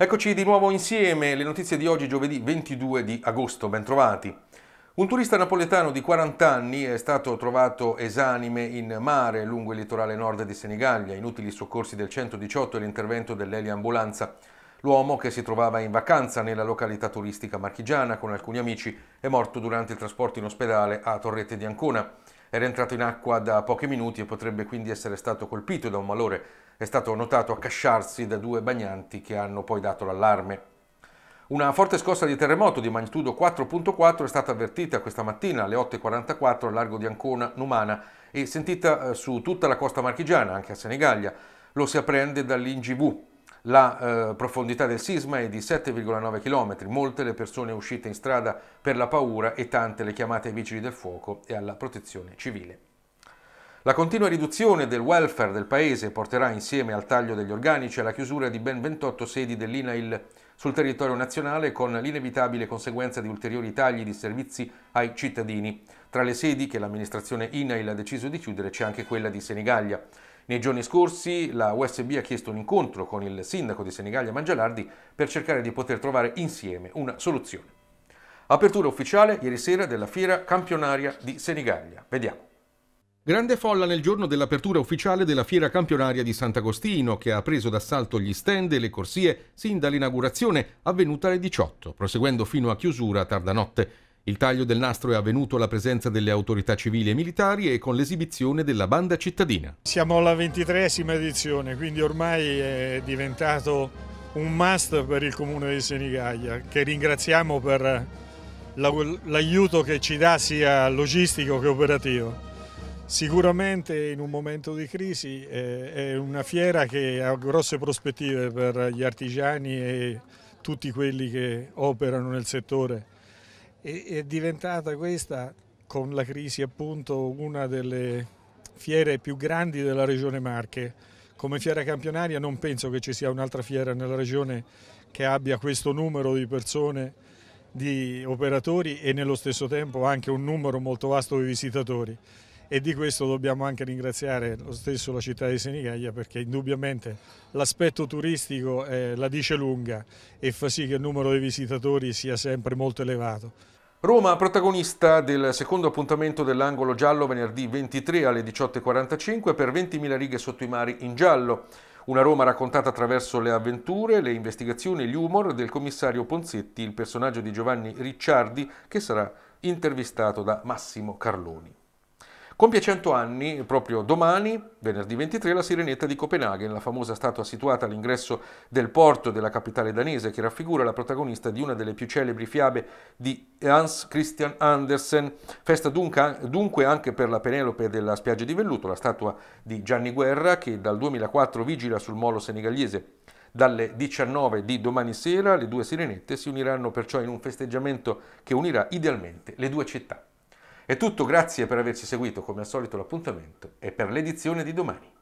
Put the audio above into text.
Eccoci di nuovo insieme, le notizie di oggi giovedì 22 di agosto, bentrovati. Un turista napoletano di 40 anni è stato trovato esanime in mare lungo il litorale nord di Senigallia, inutili soccorsi del 118 e l'intervento dell'eliambulanza. L'uomo, che si trovava in vacanza nella località turistica marchigiana con alcuni amici, è morto durante il trasporto in ospedale a Torrette di Ancona era entrato in acqua da pochi minuti e potrebbe quindi essere stato colpito da un malore. È stato notato accasciarsi da due bagnanti che hanno poi dato l'allarme. Una forte scossa di terremoto di magnitudo 4.4 è stata avvertita questa mattina alle 8.44 al largo di Ancona, Numana e sentita eh, su tutta la costa marchigiana, anche a Senigallia. Lo si apprende dall'INGV, la eh, profondità del sisma è di 7,9 km, molte le persone uscite in strada per la paura e tante le chiamate ai vigili del fuoco e alla protezione civile. La continua riduzione del welfare del Paese porterà insieme al taglio degli organici alla chiusura di ben 28 sedi dell'INAIL sul territorio nazionale con l'inevitabile conseguenza di ulteriori tagli di servizi ai cittadini. Tra le sedi che l'amministrazione INAIL ha deciso di chiudere c'è anche quella di Senigallia. Nei giorni scorsi la USB ha chiesto un incontro con il sindaco di Senigallia Mangialardi per cercare di poter trovare insieme una soluzione. Apertura ufficiale ieri sera della fiera campionaria di Senigallia. Vediamo. Grande folla nel giorno dell'apertura ufficiale della fiera campionaria di Sant'Agostino, che ha preso d'assalto gli stand e le corsie sin dall'inaugurazione avvenuta alle 18, proseguendo fino a chiusura tarda notte. Il taglio del nastro è avvenuto alla presenza delle autorità civili e militari e con l'esibizione della banda cittadina. Siamo alla ventitresima edizione, quindi ormai è diventato un must per il comune di Senigallia, che ringraziamo per l'aiuto che ci dà sia logistico che operativo. Sicuramente in un momento di crisi eh, è una fiera che ha grosse prospettive per gli artigiani e tutti quelli che operano nel settore e è diventata questa, con la crisi appunto, una delle fiere più grandi della regione Marche. Come fiera campionaria non penso che ci sia un'altra fiera nella regione che abbia questo numero di persone, di operatori e nello stesso tempo anche un numero molto vasto di visitatori e di questo dobbiamo anche ringraziare lo stesso la città di Senigallia perché indubbiamente l'aspetto turistico eh, la dice lunga e fa sì che il numero dei visitatori sia sempre molto elevato. Roma protagonista del secondo appuntamento dell'angolo giallo venerdì 23 alle 18.45 per 20.000 righe sotto i mari in giallo. Una Roma raccontata attraverso le avventure, le investigazioni e gli humor del commissario Ponzetti, il personaggio di Giovanni Ricciardi che sarà intervistato da Massimo Carloni. Compie 100 anni, proprio domani, venerdì 23, la sirenetta di Copenaghen, la famosa statua situata all'ingresso del porto della capitale danese che raffigura la protagonista di una delle più celebri fiabe di Hans Christian Andersen. Festa dunque anche per la Penelope della spiaggia di velluto, la statua di Gianni Guerra che dal 2004 vigila sul molo senegalese dalle 19 di domani sera le due sirenette si uniranno perciò in un festeggiamento che unirà idealmente le due città. È tutto, grazie per averci seguito come al solito l'appuntamento e per l'edizione di domani.